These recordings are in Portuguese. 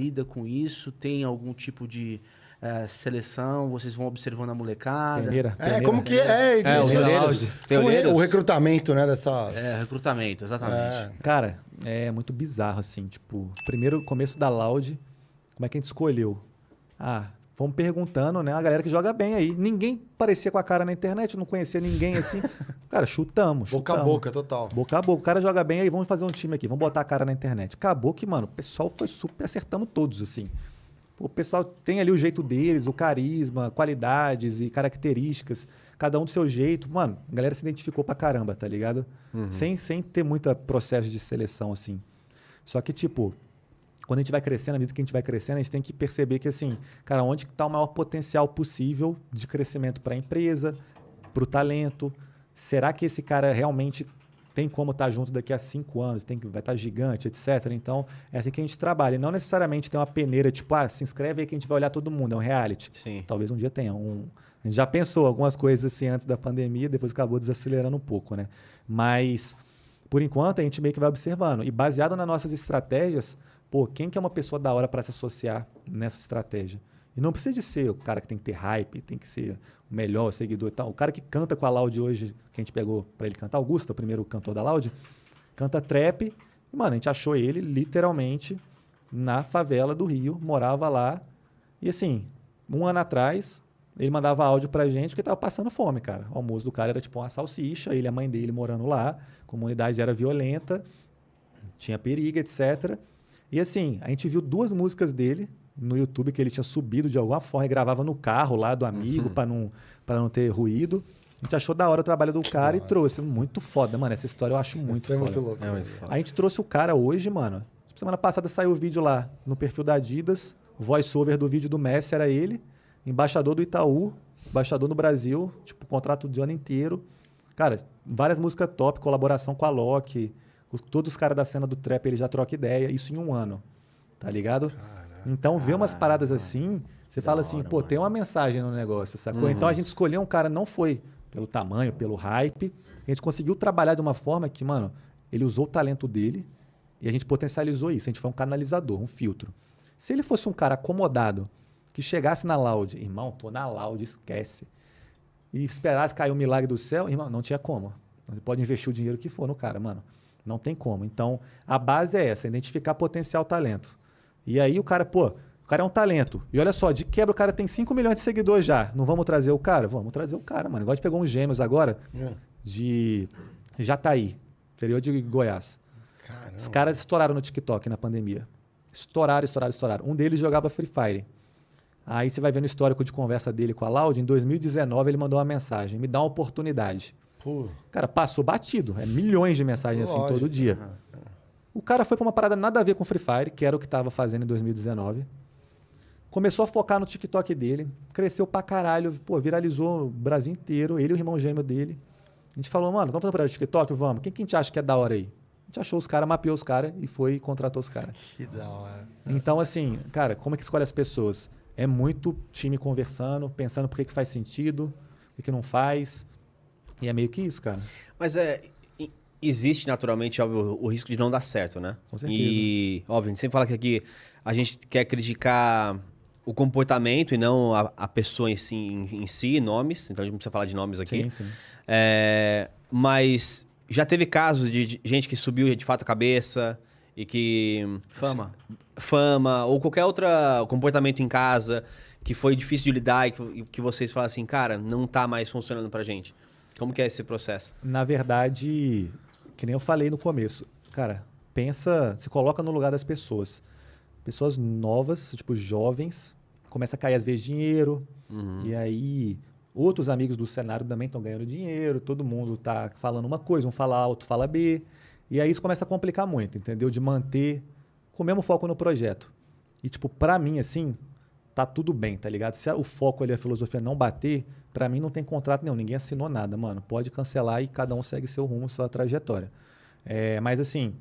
lida com isso? Tem algum tipo de é, seleção? Vocês vão observando a molecada? Peneira, é, peneira. É, como que é? é, é os os é o, recrutamento, né? Dessa... É, recrutamento, exatamente. Cara, é muito bizarro, assim. Tipo, primeiro, começo da Loud, como é que a gente escolheu? Ah, vamos perguntando, né? A galera que joga bem aí. Ninguém parecia com a cara na internet, não conhecia ninguém assim. Cara, chutamos. Boca chutamos. a boca, total. Boca a boca. O cara joga bem aí, vamos fazer um time aqui, vamos botar a cara na internet. Acabou que, mano, o pessoal foi super acertando todos, assim. O pessoal tem ali o jeito deles, o carisma, qualidades e características, cada um do seu jeito. Mano, a galera se identificou pra caramba, tá ligado? Uhum. Sem, sem ter muito ah, processo de seleção, assim. Só que, tipo, quando a gente vai crescendo, à medida que a gente vai crescendo, a gente tem que perceber que, assim, cara, onde está o maior potencial possível de crescimento para a empresa, para o talento, será que esse cara realmente tem como estar tá junto daqui a cinco anos, tem que, vai estar tá gigante, etc. Então, é assim que a gente trabalha. E não necessariamente tem uma peneira, tipo, ah, se inscreve aí que a gente vai olhar todo mundo, é um reality. Sim. Talvez um dia tenha um. A gente já pensou algumas coisas assim antes da pandemia, depois acabou desacelerando um pouco, né? Mas, por enquanto, a gente meio que vai observando. E baseado nas nossas estratégias, pô, quem que é uma pessoa da hora para se associar nessa estratégia? E não precisa de ser o cara que tem que ter hype, tem que ser o melhor seguidor e tal. O cara que canta com a Loud hoje, que a gente pegou para ele cantar, Augusto, o primeiro cantor da Loud, canta trap. E, mano, a gente achou ele literalmente na favela do Rio, morava lá. E assim, um ano atrás, ele mandava áudio pra gente que tava passando fome, cara. O almoço do cara era tipo uma salsicha, ele e a mãe dele morando lá, a comunidade era violenta, tinha perigo, etc. E assim, a gente viu duas músicas dele, no YouTube que ele tinha subido de alguma forma e gravava no carro lá do amigo uhum. para não, pra não ter ruído. A gente achou da hora o trabalho do cara e trouxe. Muito foda, mano. Essa história eu acho muito Isso é Muito louco, é muito foda. A gente trouxe o cara hoje, mano. Semana passada saiu o vídeo lá no perfil da Adidas. Voice-over do vídeo do Messi era ele. Embaixador do Itaú. Embaixador no Brasil. Tipo, contrato de ano inteiro. Cara, várias músicas top. Colaboração com a Loki. Os, todos os caras da cena do trap, ele já troca ideia. Isso em um ano. Tá ligado? Caramba. Então, ver umas paradas assim, você fala assim, pô, tem uma mensagem no negócio, sacou? Então, a uhum. gente escolheu um cara, não foi pelo tamanho, pelo hype. A gente conseguiu trabalhar de uma forma que, mano, ele usou o talento dele e a gente potencializou isso. A gente foi um canalizador, um filtro. Se ele fosse um cara acomodado, que chegasse na Loud, irmão, tô na Loud, esquece. E esperasse cair o um milagre do céu, irmão, não tinha como. Você pode investir o dinheiro que for no cara, mano. Não tem como. Então, a base é essa: é identificar potencial talento. E aí o cara, pô, o cara é um talento. E olha só, de quebra o cara tem 5 milhões de seguidores já. Não vamos trazer o cara? Vamos trazer o cara, mano. Igual a gente pegou uns gêmeos agora é. de Jataí, interior de Goiás. Caramba. Os caras estouraram no TikTok na pandemia. Estouraram, estouraram, estouraram. Um deles jogava Free Fire. Aí você vai vendo o histórico de conversa dele com a Laude, em 2019 ele mandou uma mensagem, me dá uma oportunidade. Pô. Cara, passou batido. É milhões de mensagens assim todo dia. Uhum. O cara foi para uma parada nada a ver com Free Fire, que era o que estava fazendo em 2019. Começou a focar no TikTok dele, cresceu pra caralho, pô, viralizou o Brasil inteiro, ele e o irmão gêmeo dele. A gente falou, mano, vamos fazer parada de TikTok? Vamos. Quem que a gente acha que é da hora aí? A gente achou os caras, mapeou os caras e foi e contratou os caras. Que da hora. Então, assim, cara, como é que escolhe as pessoas? É muito time conversando, pensando por que, que faz sentido, o que, que não faz. E é meio que isso, cara. Mas é, existe naturalmente óbvio, o risco de não dar certo, né? Com certeza. E, óbvio, a gente sempre fala que aqui a gente quer criticar o comportamento e não a, a pessoa em si, em, em si, nomes. Então a gente não precisa falar de nomes aqui. Sim, sim. É, mas já teve casos de, gente que subiu de fato a cabeça e que. Fama. Fama, ou qualquer outro comportamento em casa que foi difícil de lidar e que, e que vocês falam assim, cara, não tá mais funcionando pra gente. Como que é esse processo? Na verdade, que nem eu falei no começo. Cara, pensa, se coloca no lugar das pessoas. Pessoas novas, tipo jovens, começa a cair às vezes dinheiro, uhum. e aí outros amigos do cenário também estão ganhando dinheiro, todo mundo tá falando uma coisa, um fala A, outro fala B, e aí isso começa a complicar muito, entendeu? De manter com o mesmo foco no projeto. E tipo, para mim assim, tá tudo bem, tá ligado? Se o foco ali a filosofia não bater, para mim não tem contrato nenhum, ninguém assinou nada, mano. Pode cancelar e cada um segue seu rumo, sua trajetória. É, mas assim,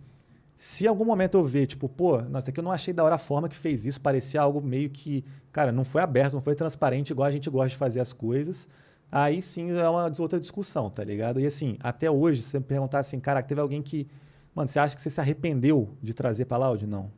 se algum momento eu ver, tipo, pô, nossa, aqui é eu não achei da hora a forma que fez isso, parecia algo meio que, cara, não foi aberto, não foi transparente, igual a gente gosta de fazer as coisas, aí sim é uma outra discussão, tá ligado? E assim, até hoje, se você me perguntar assim, cara, teve alguém que, mano, você acha que você se arrependeu de trazer para lá? Eu não,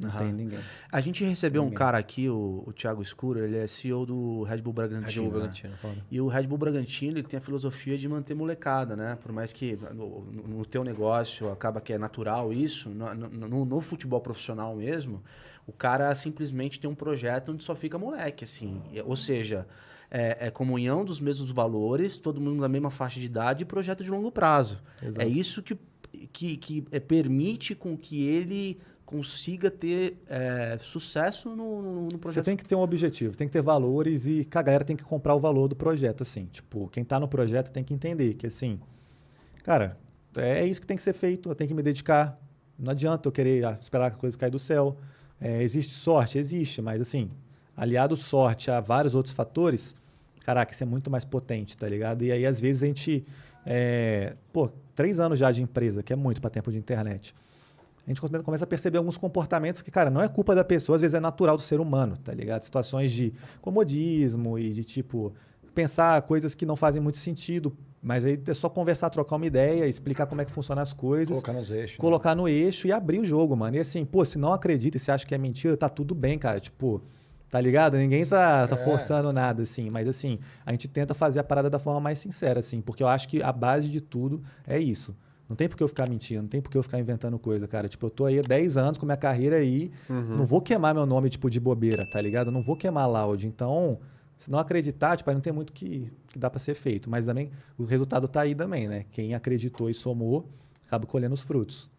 não uhum. tem ninguém. A gente recebeu ninguém. um cara aqui, o, o Thiago Escuro, ele é CEO do Red Bull Bragantino. Red Bull né? Bragantino né? E o Red Bull Bragantino ele tem a filosofia de manter molecada, né? Por mais que no, no teu negócio acaba que é natural isso, no, no, no, futebol profissional mesmo, o cara simplesmente tem um projeto onde só fica moleque, assim. Ou seja, é, é comunhão dos mesmos valores, todo mundo na mesma faixa de idade e projeto de longo prazo. É Exato. É isso que, que, que é, permite com que ele consiga ter é, sucesso no, no, no, projeto. Você tem que ter um objetivo, tem que ter valores e a galera tem que comprar o valor do projeto, assim. Tipo, quem está no projeto tem que entender que, assim, cara, é, é isso que tem que ser feito, eu tenho que me dedicar. Não adianta eu querer ah, esperar que as coisas caírem do céu. É, existe sorte? Existe, mas, assim, aliado sorte a vários outros fatores, caraca, isso é muito mais potente, tá ligado? E aí, às vezes, a gente... É, pô, três anos já de empresa, que é muito para tempo de internet a gente começa a perceber alguns comportamentos que, cara, não é culpa da pessoa, às vezes é natural do ser humano, tá ligado? Situações de comodismo e de tipo pensar coisas que não fazem muito sentido, mas aí é só conversar, trocar uma ideia, explicar como é que funcionam as coisas. Colocar nos eixos. Né? Colocar né? no eixo e abrir o jogo, mano. E assim, pô, se não acredita e se acha que é mentira, tá tudo bem, cara. Tipo, tá ligado? Ninguém tá, tá é. forçando nada, assim. Mas assim, a gente tenta fazer a parada da forma mais sincera, assim, porque eu acho que a base de tudo é isso. Não tem por que eu ficar mentindo, não tem por que eu ficar inventando coisa, cara. Tipo, eu tô aí há 10 anos com minha carreira aí, uhum. não vou queimar meu nome, tipo, de bobeira, tá ligado? não vou queimar laude. Então, se não acreditar, tipo, aí não tem muito que, que dá para ser feito. Mas também, o resultado tá aí também, né? Quem acreditou e somou, acaba colhendo os frutos.